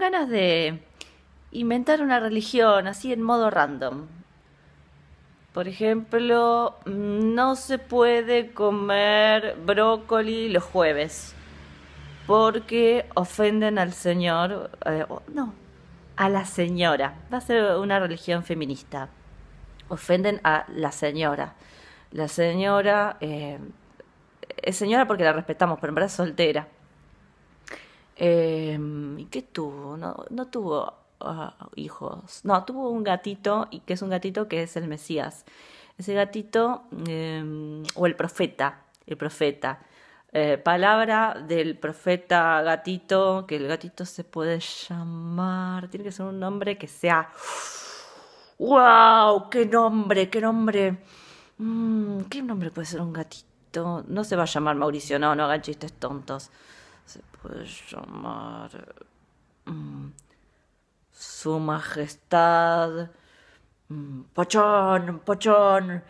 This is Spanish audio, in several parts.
ganas de inventar una religión así en modo random. Por ejemplo, no se puede comer brócoli los jueves porque ofenden al señor, eh, no, a la señora. Va a ser una religión feminista. Ofenden a la señora. La señora eh, es señora porque la respetamos, pero en verdad es soltera. Em, ¿Y ¿Qué tuvo? No, no tuvo ah, hijos. No, tuvo un gatito, y que es un gatito que es el Mesías. Ese gatito, eh, o el profeta, el profeta. Eh, palabra del profeta gatito, que el gatito se puede llamar, tiene que ser un nombre que sea... ¡Wow! ¡Qué nombre! ¡Qué nombre! Mm, ¿Qué nombre puede ser un gatito? No se va a llamar Mauricio, no, no hagan chistes tontos se puede llamar mm, Su Majestad mm, Pochón, Pochón,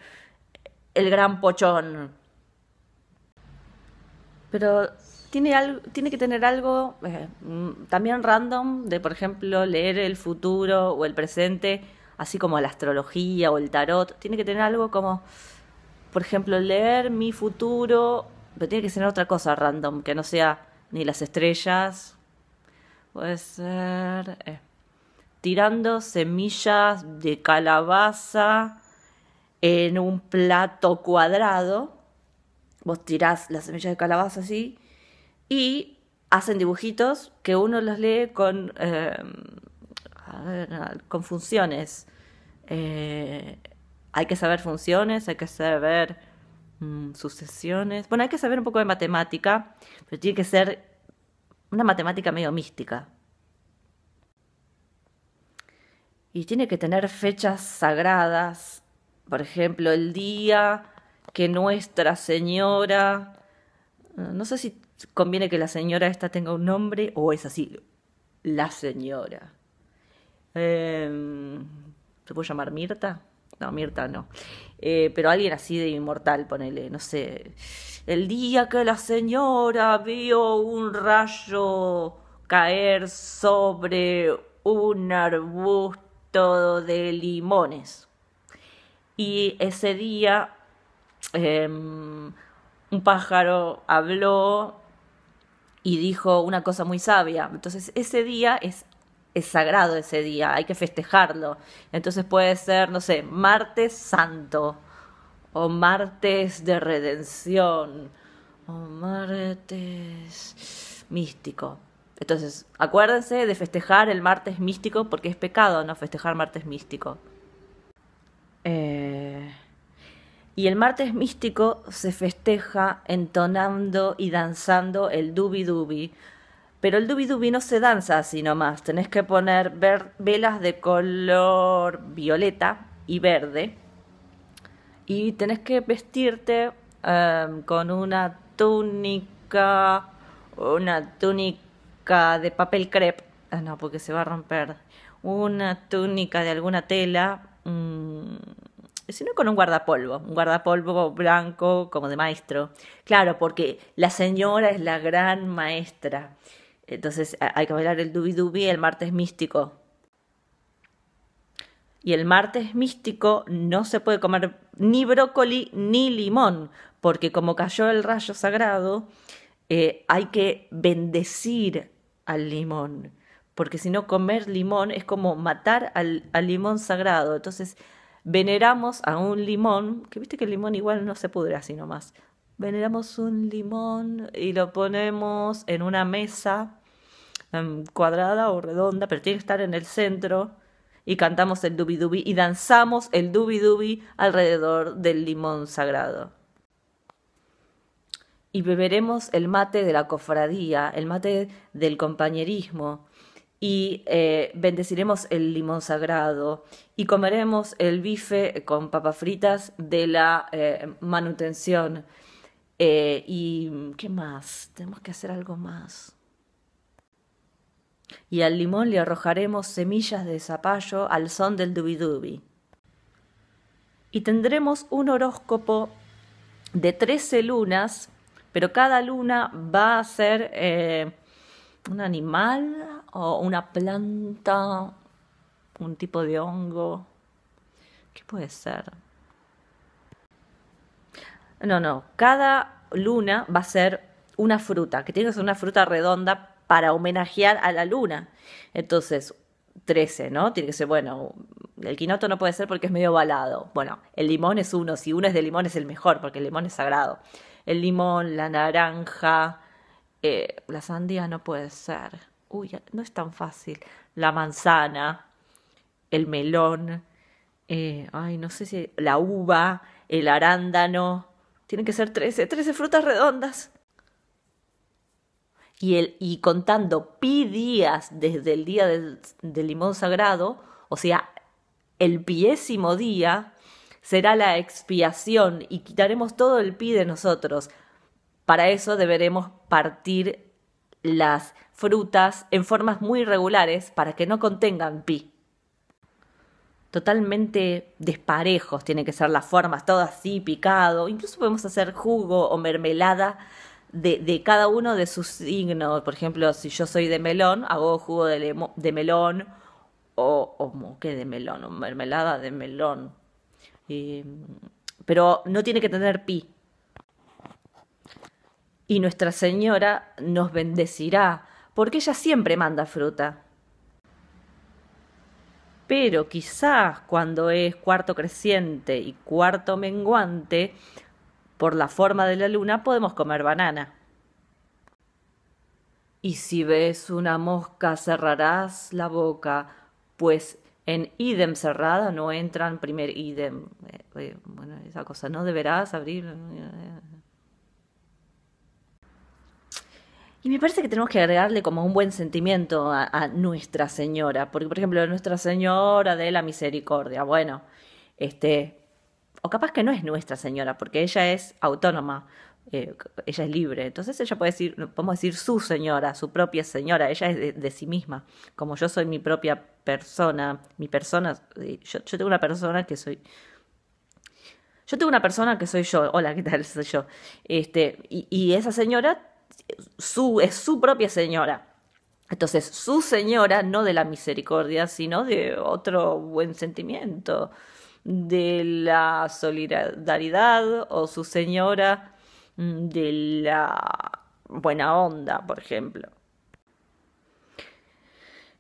el gran Pochón. Pero tiene, algo, tiene que tener algo eh, mm, también random de, por ejemplo, leer el futuro o el presente, así como la astrología o el tarot. Tiene que tener algo como, por ejemplo, leer mi futuro, pero tiene que ser otra cosa random, que no sea ni las estrellas. Puede ser. Eh, tirando semillas de calabaza en un plato cuadrado. Vos tirás las semillas de calabaza así. Y hacen dibujitos que uno los lee con. Eh, con funciones. Eh, hay que saber funciones, hay que saber Mm, sucesiones. Bueno, hay que saber un poco de matemática, pero tiene que ser una matemática medio mística. Y tiene que tener fechas sagradas, por ejemplo, el día que Nuestra Señora, mm, no sé si conviene que la señora esta tenga un nombre o es así, la señora. Em, ¿Se puede llamar Mirta? No, Mirta no. Eh, pero alguien así de inmortal, ponele, no sé. El día que la señora vio un rayo caer sobre un arbusto de limones. Y ese día em, un pájaro habló y dijo una cosa muy sabia. Entonces ese día es es sagrado ese día, hay que festejarlo. Entonces puede ser, no sé, martes santo o martes de redención o martes místico. Entonces, acuérdense de festejar el martes místico porque es pecado no festejar martes místico. Eh... Y el martes místico se festeja entonando y danzando el dubi dubi, pero el dubidubi no se danza así nomás. Tenés que poner velas de color violeta y verde. Y tenés que vestirte em, con una túnica, una túnica de papel crepe. Ah, no, porque se va a romper. Una túnica de alguna tela. Mm, si sino con un guardapolvo, un guardapolvo blanco como de maestro. Claro, porque la señora es la gran maestra. Entonces hay que bailar el dubi dubi el martes místico. Y el martes místico no se puede comer ni brócoli ni limón, porque como cayó el rayo sagrado, eh, hay que bendecir al limón, porque si no comer limón es como matar al, al limón sagrado. Entonces veneramos a un limón, que viste que el limón igual no se pudre así nomás, veneramos un limón y lo ponemos en una mesa em, cuadrada o redonda, pero tiene que estar en el centro y cantamos el dubi dubi y danzamos el dubi dubi alrededor del limón sagrado. Y beberemos el mate de la cofradía, el mate del compañerismo, y eh, bendeciremos el limón sagrado y comeremos el bife con papas fritas de la eh, manutención. Eh, ¿Y qué más? Tenemos que hacer algo más. Y al limón le arrojaremos semillas de zapallo al son del dubidubi. Y tendremos un horóscopo de 13 lunas, pero cada luna va a ser eh, un animal o una planta, un tipo de hongo. ¿Qué puede ser? No, no. Cada luna va a ser una fruta, que tiene que ser una fruta redonda para homenajear a la luna. Entonces, 13, ¿no? Tiene que ser, bueno, el quinoto no puede ser porque es medio ovalado. Bueno, el limón es uno, si uno es de limón es el mejor, porque el limón es sagrado. El limón, la naranja, eh, la sandía no puede ser. Uy, no es tan fácil. La manzana, el melón, eh, ay, no sé si, la uva, el arándano, tienen que ser 13, 13 frutas redondas. Y, el, y contando pi días desde el día del, del limón sagrado, o sea, el piésimo día, será la expiación y quitaremos todo el pi de nosotros. Para eso deberemos partir las frutas en formas muy regulares para que no contengan pi totalmente desparejos, tienen que ser las formas, todo así, picado. Incluso podemos hacer jugo o mermelada de, cada uno de sus signos. Por ejemplo, si yo soy de melón, hago jugo de, melón o, o de melón, o mermelada de melón. pero no tiene que tener pi. Y Nuestra Señora nos bendecirá, porque ella siempre manda fruta pero quizás cuando es cuarto creciente y cuarto menguante, por la forma de la luna podemos comer banana. Y si ves una mosca cerrarás la boca, pues en idem cerrada no entran primer idem. Eh, eh, bueno, esa cosa, no deberás abrir. Eh, Y me parece que tenemos que agregarle como un buen sentimiento a, Nuestra Señora, porque por ejemplo, Nuestra Señora de la Misericordia, bueno, este, o capaz que no es Nuestra Señora, porque ella es autónoma, eh, ella es libre, entonces ella puede decir, podemos decir su señora, su propia señora, ella es de, sí misma, como yo soy mi propia persona, mi persona, eh, yo, yo tengo una persona que soy, yo tengo una persona que soy yo, hola, ¿qué tal? Soy yo. Este, y, y esa señora su, es su propia señora. Entonces, su señora, no de la misericordia, sino de otro buen sentimiento, de la solidaridad, o su señora mm, de la buena onda, por ejemplo.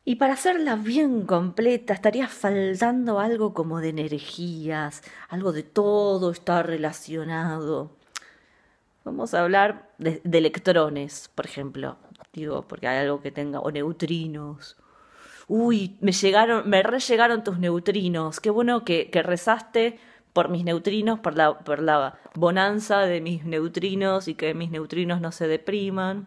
Y para hacerla bien completa estaría faltando algo como de energías, algo de todo está relacionado. Vamos a hablar de, electrones, por ejemplo. Digo, porque hay algo que tenga. O neutrinos. Uy, me llegaron, me re tus neutrinos. Qué bueno que, rezaste por mis neutrinos, por la, por la bonanza de mis neutrinos y que mis neutrinos no se depriman.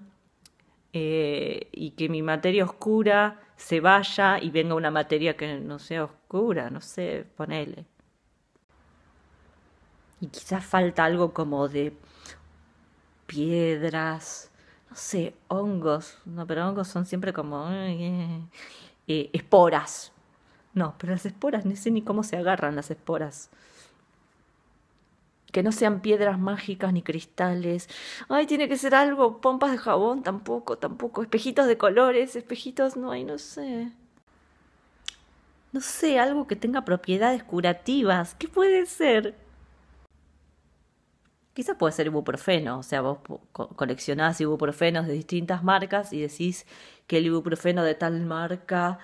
Eh, y que mi materia oscura se vaya y venga una materia que no sea oscura, no sé, ponele. Y quizás falta algo como de piedras, no sé, hongos, no, pero hongos son siempre como eh, eh, eh, esporas. No, pero las esporas, no sé ni cómo se agarran las esporas. Que no sean piedras mágicas ni cristales. Ay, tiene que ser algo, pompas de jabón, tampoco, tampoco. Espejitos de colores, espejitos, no hay, no sé. No sé, algo que tenga propiedades curativas. ¿Qué puede ser? Quizás puede ser ibuprofeno, o sea, vos coleccionás ibuprofenos de distintas marcas y decís que el ibuprofeno de tal marca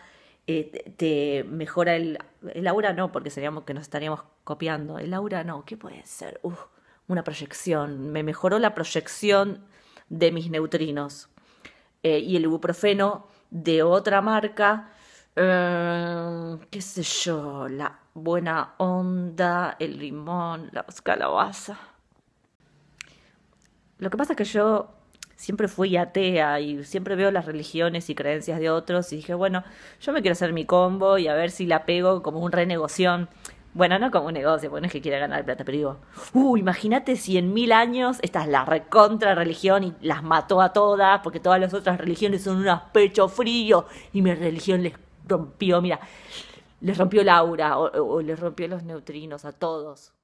eh, te mejora el, el aura, no, porque seríamos que nos estaríamos copiando. El aura no, ¿qué puede ser? una proyección, me mejoró la proyección de mis neutrinos. Eh, y el ibuprofeno de otra marca, eh, qué sé yo, la buena onda, el limón, la calabaza. Lo que pasa es que yo siempre fui atea y siempre veo las religiones y creencias de otros y dije, bueno, yo me quiero hacer mi combo y a ver si la pego como un renegoción. Bueno, no como un negocio, bueno, es que quiera ganar plata, pero digo, uh, imagínate si en mil años esta es la recontra religión y las mató a todas porque todas las otras religiones son unos pecho frío, y mi religión les rompió, mira, les rompió la aura o les rompió los neutrinos a todos.